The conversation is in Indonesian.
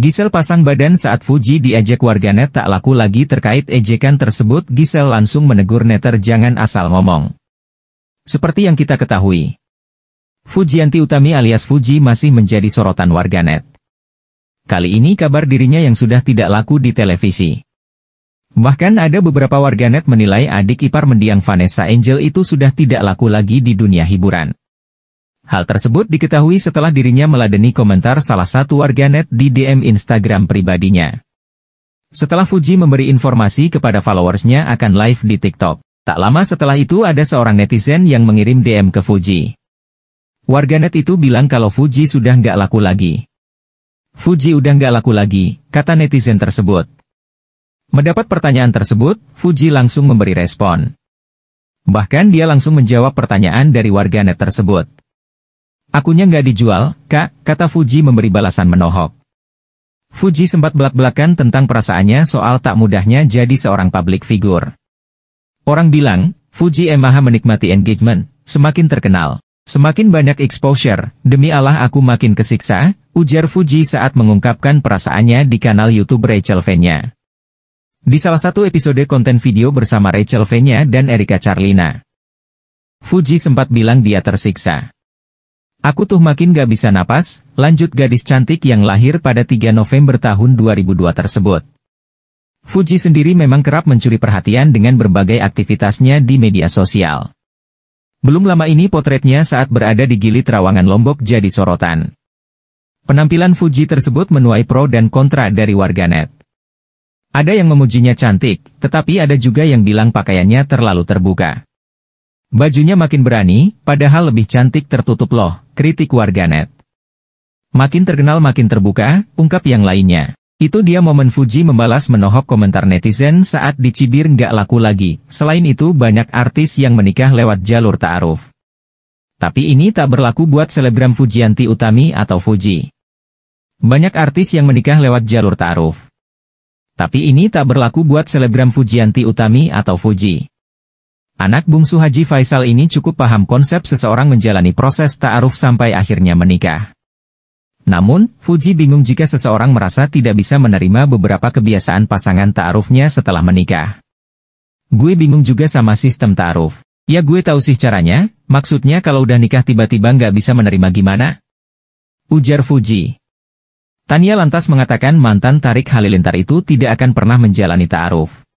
Gisel pasang badan saat Fuji diajak warganet tak laku lagi terkait ejekan tersebut Gisel langsung menegur netter jangan asal ngomong. Seperti yang kita ketahui, Fujianti Utami alias Fuji masih menjadi sorotan warganet. Kali ini kabar dirinya yang sudah tidak laku di televisi. Bahkan ada beberapa warganet menilai adik ipar mendiang Vanessa Angel itu sudah tidak laku lagi di dunia hiburan. Hal tersebut diketahui setelah dirinya meladeni komentar salah satu warganet di DM Instagram pribadinya. Setelah Fuji memberi informasi kepada followersnya akan live di TikTok. Tak lama setelah itu ada seorang netizen yang mengirim DM ke Fuji. Warganet itu bilang kalau Fuji sudah nggak laku lagi. Fuji udah nggak laku lagi, kata netizen tersebut. Mendapat pertanyaan tersebut, Fuji langsung memberi respon. Bahkan dia langsung menjawab pertanyaan dari warganet tersebut. Akunya nggak dijual, kak, kata Fuji memberi balasan menohok. Fuji sempat belak-belakan tentang perasaannya soal tak mudahnya jadi seorang public figure. Orang bilang, Fuji Emaha menikmati engagement, semakin terkenal. Semakin banyak exposure, demi Allah aku makin kesiksa, ujar Fuji saat mengungkapkan perasaannya di kanal YouTube Rachel Venya. Di salah satu episode konten video bersama Rachel Venya dan Erika Charlina. Fuji sempat bilang dia tersiksa. Aku tuh makin gak bisa napas, lanjut gadis cantik yang lahir pada 3 November tahun 2002 tersebut. Fuji sendiri memang kerap mencuri perhatian dengan berbagai aktivitasnya di media sosial. Belum lama ini potretnya saat berada di Gili terawangan Lombok jadi sorotan. Penampilan Fuji tersebut menuai pro dan kontra dari warganet. Ada yang memujinya cantik, tetapi ada juga yang bilang pakaiannya terlalu terbuka. Bajunya makin berani, padahal lebih cantik tertutup loh, kritik warganet. Makin terkenal makin terbuka, ungkap yang lainnya. Itu dia momen Fuji membalas menohok komentar netizen saat dicibir nggak laku lagi. Selain itu banyak artis yang menikah lewat jalur ta'aruf. Tapi ini tak berlaku buat selebgram Fujianti Utami atau Fuji. Banyak artis yang menikah lewat jalur ta'aruf. Tapi ini tak berlaku buat selebgram Fujianti Utami atau Fuji. Anak bungsu Haji Faisal ini cukup paham konsep seseorang menjalani proses ta'aruf sampai akhirnya menikah. Namun, Fuji bingung jika seseorang merasa tidak bisa menerima beberapa kebiasaan pasangan ta'arufnya setelah menikah. Gue bingung juga sama sistem ta'aruf. Ya gue tahu sih caranya, maksudnya kalau udah nikah tiba-tiba nggak bisa menerima gimana? Ujar Fuji. Tania lantas mengatakan mantan Tarik Halilintar itu tidak akan pernah menjalani ta'aruf.